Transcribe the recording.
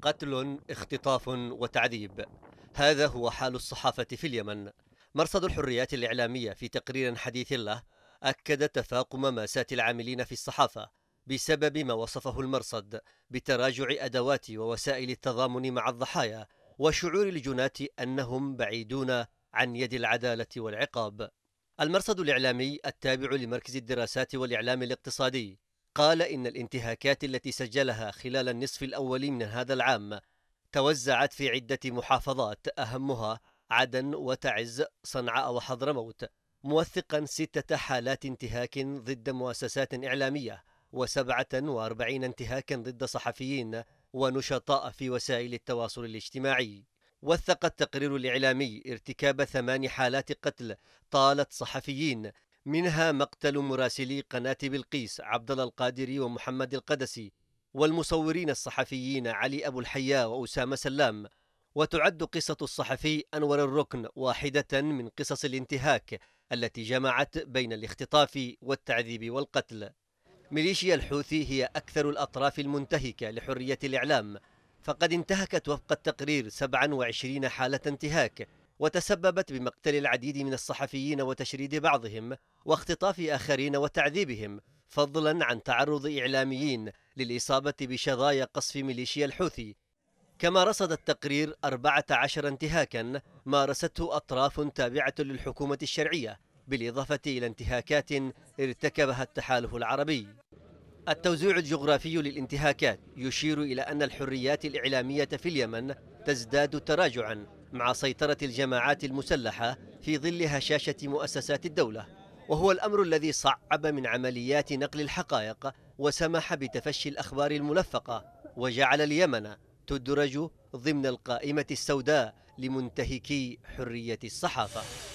قتل اختطاف وتعذيب هذا هو حال الصحافة في اليمن مرصد الحريات الإعلامية في تقرير حديث له أكد تفاقم ماساة العاملين في الصحافة بسبب ما وصفه المرصد بتراجع أدوات ووسائل التضامن مع الضحايا وشعور الجنات أنهم بعيدون عن يد العدالة والعقاب المرصد الإعلامي التابع لمركز الدراسات والإعلام الاقتصادي قال إن الانتهاكات التي سجلها خلال النصف الأول من هذا العام توزعت في عدة محافظات أهمها عدن وتعز صنعاء وحضرموت موثقا ستة حالات انتهاك ضد مؤسسات إعلامية وسبعة وأربعين انتهاكا ضد صحفيين ونشطاء في وسائل التواصل الاجتماعي وثق التقرير الإعلامي ارتكاب ثمان حالات قتل طالت صحفيين منها مقتل مراسلي قناة بلقيس عبد الله القادري ومحمد القدسي والمصورين الصحفيين علي أبو الحيا وأسامة سلام وتعد قصة الصحفي أنور الركن واحدة من قصص الانتهاك التي جمعت بين الاختطاف والتعذيب والقتل ميليشيا الحوثي هي أكثر الأطراف المنتهكة لحرية الإعلام فقد انتهكت وفق التقرير 27 حالة انتهاك وتسببت بمقتل العديد من الصحفيين وتشريد بعضهم واختطاف آخرين وتعذيبهم فضلا عن تعرض إعلاميين للإصابة بشظايا قصف ميليشيا الحوثي كما رصد التقرير 14 انتهاكا مارسته أطراف تابعة للحكومة الشرعية بالإضافة إلى انتهاكات ارتكبها التحالف العربي التوزيع الجغرافي للانتهاكات يشير إلى أن الحريات الإعلامية في اليمن تزداد تراجعا مع سيطرة الجماعات المسلحة في ظل هشاشة مؤسسات الدولة وهو الأمر الذي صعب من عمليات نقل الحقائق وسمح بتفشي الأخبار الملفقة وجعل اليمن تدرج ضمن القائمة السوداء لمنتهكي حرية الصحافة